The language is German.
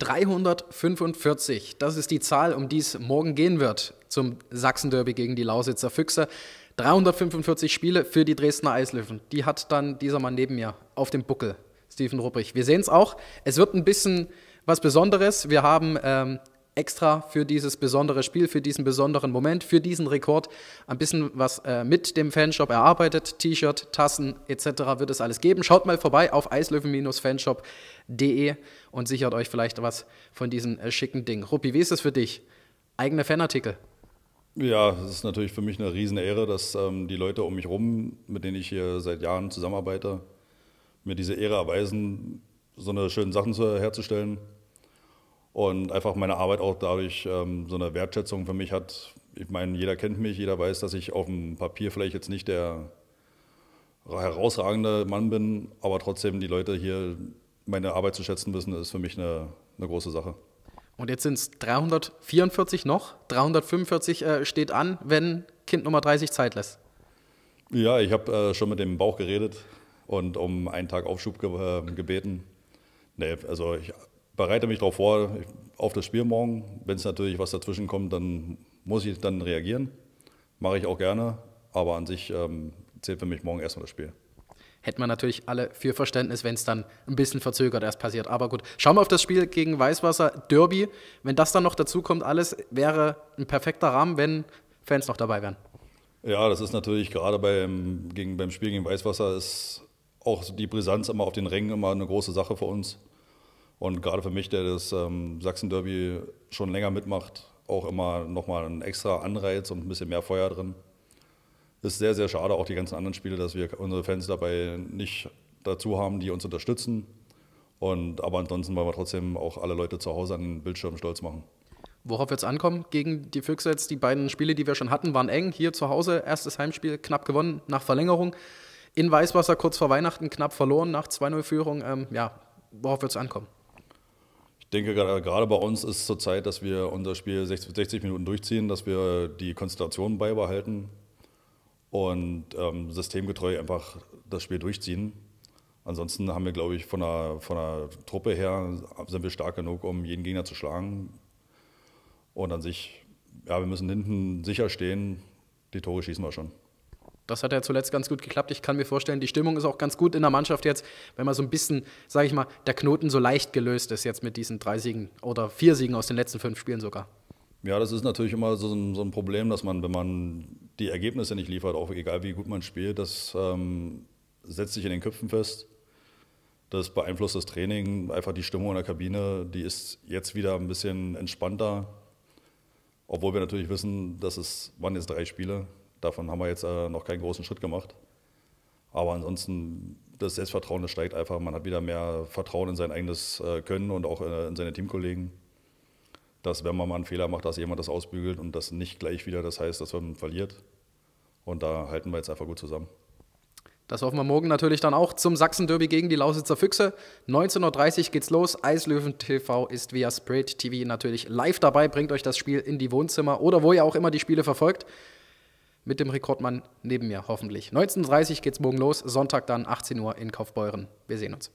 345, das ist die Zahl, um die es morgen gehen wird zum Sachsen-Derby gegen die Lausitzer Füchse. 345 Spiele für die Dresdner Eislöwen. Die hat dann dieser Mann neben mir auf dem Buckel, Steven Rupprich. Wir sehen es auch. Es wird ein bisschen was Besonderes. Wir haben ähm, extra für dieses besondere Spiel, für diesen besonderen Moment, für diesen Rekord ein bisschen was äh, mit dem Fanshop erarbeitet. T-Shirt, Tassen etc. wird es alles geben. Schaut mal vorbei auf eislöwen-fanshop.de und sichert euch vielleicht was von diesem äh, schicken Ding. Ruppi, wie ist es für dich? Eigene Fanartikel? Ja, es ist natürlich für mich eine Riesenehre, dass ähm, die Leute um mich rum, mit denen ich hier seit Jahren zusammenarbeite, mir diese Ehre erweisen, so eine schöne Sachen zu, herzustellen und einfach meine Arbeit auch dadurch ähm, so eine Wertschätzung für mich hat. Ich meine, jeder kennt mich, jeder weiß, dass ich auf dem Papier vielleicht jetzt nicht der herausragende Mann bin, aber trotzdem die Leute hier meine Arbeit zu schätzen wissen, ist für mich eine, eine große Sache. Und jetzt sind es 344 noch, 345 äh, steht an, wenn Kind Nummer 30 Zeit lässt. Ja, ich habe äh, schon mit dem Bauch geredet und um einen Tag Aufschub ge äh, gebeten. Nee, also ich bereite mich darauf vor, auf das Spiel morgen. Wenn es natürlich was dazwischen kommt, dann muss ich dann reagieren. Mache ich auch gerne, aber an sich ähm, zählt für mich morgen erstmal das Spiel. Hätten wir natürlich alle für Verständnis, wenn es dann ein bisschen verzögert erst passiert. Aber gut, schauen wir auf das Spiel gegen Weißwasser, Derby. Wenn das dann noch dazu kommt, alles wäre ein perfekter Rahmen, wenn Fans noch dabei wären. Ja, das ist natürlich gerade beim, gegen, beim Spiel gegen Weißwasser ist auch die Brisanz immer auf den Rängen immer eine große Sache für uns. Und gerade für mich, der das ähm, Sachsen-Derby schon länger mitmacht, auch immer nochmal ein extra Anreiz und ein bisschen mehr Feuer drin. Ist sehr, sehr schade, auch die ganzen anderen Spiele, dass wir unsere Fans dabei nicht dazu haben, die uns unterstützen. Und, aber ansonsten wollen wir trotzdem auch alle Leute zu Hause an den Bildschirmen stolz machen. Worauf wird es ankommen gegen die Füchse jetzt? Die beiden Spiele, die wir schon hatten, waren eng. Hier zu Hause, erstes Heimspiel, knapp gewonnen nach Verlängerung. In Weißwasser kurz vor Weihnachten knapp verloren nach 2-0-Führung. Ähm, ja, worauf wird es ankommen? denke gerade, bei uns ist zur Zeit, dass wir unser Spiel 60 Minuten durchziehen, dass wir die Konzentration beibehalten und ähm, systemgetreu einfach das Spiel durchziehen. Ansonsten haben wir, glaube ich, von der, von der Truppe her sind wir stark genug, um jeden Gegner zu schlagen. Und an sich, ja, wir müssen hinten sicher stehen. Die Tore schießen wir schon. Das hat ja zuletzt ganz gut geklappt. Ich kann mir vorstellen, die Stimmung ist auch ganz gut in der Mannschaft jetzt, wenn man so ein bisschen, sage ich mal, der Knoten so leicht gelöst ist jetzt mit diesen drei Siegen oder vier Siegen aus den letzten fünf Spielen sogar. Ja, das ist natürlich immer so ein, so ein Problem, dass man, wenn man die Ergebnisse nicht liefert, auch egal wie gut man spielt, das ähm, setzt sich in den Köpfen fest. Das beeinflusst das Training, einfach die Stimmung in der Kabine, die ist jetzt wieder ein bisschen entspannter. Obwohl wir natürlich wissen, dass es waren jetzt drei Spiele, Davon haben wir jetzt äh, noch keinen großen Schritt gemacht. Aber ansonsten, das Selbstvertrauen das steigt einfach. Man hat wieder mehr Vertrauen in sein eigenes äh, Können und auch äh, in seine Teamkollegen. Dass, wenn man mal einen Fehler macht, dass jemand das ausbügelt und das nicht gleich wieder, das heißt, dass man verliert. Und da halten wir jetzt einfach gut zusammen. Das hoffen wir morgen natürlich dann auch zum Sachsen-Derby gegen die Lausitzer Füchse. 19.30 Uhr geht's los. Eislöwen TV ist via Spirit TV natürlich live dabei. Bringt euch das Spiel in die Wohnzimmer oder wo ihr auch immer die Spiele verfolgt mit dem Rekordmann neben mir, hoffentlich. 19.30 Uhr geht's morgen los, Sonntag dann 18 Uhr in Kaufbeuren. Wir sehen uns.